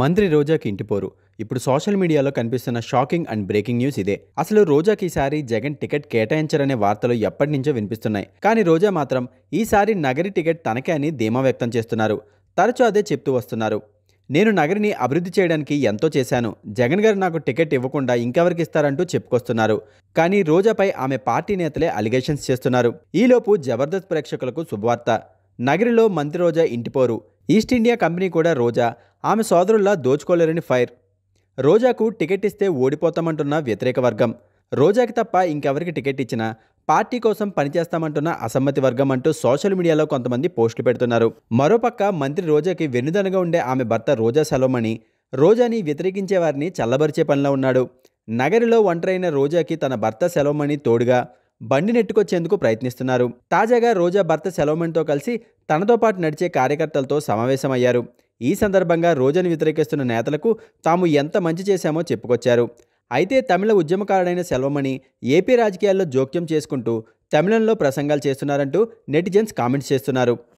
మంత్రి రోజాకి ఇంటిపోరు ఇప్పుడు సోషల్ మీడియాలో కనిపిస్తున్న షాకింగ్ అండ్ బ్రేకింగ్ న్యూస్ ఇదే అసలు రోజాకి ఈసారి జగన్ టికెట్ కేటాయించరనే వార్తలు ఎప్పటి నుంచో వినిపిస్తున్నాయి కానీ రోజా మాత్రం ఈసారి నగరి టికెట్ తనకే అని ధీమా వ్యక్తం చేస్తున్నారు తరచూ అదే చెప్తూ వస్తున్నారు నేను నగరిని అభివృద్ధి చేయడానికి ఎంతో చేశాను జగన్ గారు నాకు టికెట్ ఇవ్వకుండా ఇంకెవరికి ఇస్తారంటూ చెప్పుకొస్తున్నారు కానీ రోజాపై ఆమె పార్టీ నేతలే అలిగేషన్స్ చేస్తున్నారు ఈలోపు జబర్దస్త్ ప్రేక్షకులకు శుభవార్త నగరిలో మంత్రి రోజా ఇంటిపోరు ఈస్ట్ ఇండియా కంపెనీ కూడా రోజా ఆమె సోదరుల్లా దోచుకోలేరని ఫైర్ రోజాకు టికెట్ ఇస్తే ఓడిపోతామంటున్న వ్యతిరేక వర్గం రోజాకి తప్ప ఇంకెవరికి టికెట్ ఇచ్చినా పార్టీ కోసం పనిచేస్తామంటున్న అసమ్మతి వర్గం అంటూ సోషల్ మీడియాలో కొంతమంది పోస్టులు పెడుతున్నారు మరోపక్క మంత్రి రోజాకి వెన్నుదనగా ఉండే ఆమె భర్త రోజా సెలమణి రోజాని వ్యతిరేకించే వారిని చల్లబరిచే పనిలో ఉన్నాడు నగరిలో ఒంటరైన రోజాకి తన భర్త సెలవుమణి తోడుగా బండి నెట్టుకొచ్చేందుకు ప్రయత్నిస్తున్నారు తాజాగా రోజా భర్త సెలవుమెంట్తో కలిసి తనతో పాటు నడిచే కార్యకర్తలతో సమావేశమయ్యారు ఈ సందర్భంగా రోజాను వ్యతిరేకిస్తున్న నేతలకు తాము ఎంత మంచి చేశామో చెప్పుకొచ్చారు అయితే తమిళ ఉద్యమకారుడైన సెల్వమణి ఏపీ రాజకీయాల్లో జోక్యం చేసుకుంటూ తమిళంలో ప్రసంగాలు చేస్తున్నారంటూ నెటిజన్స్ కామెంట్స్ చేస్తున్నారు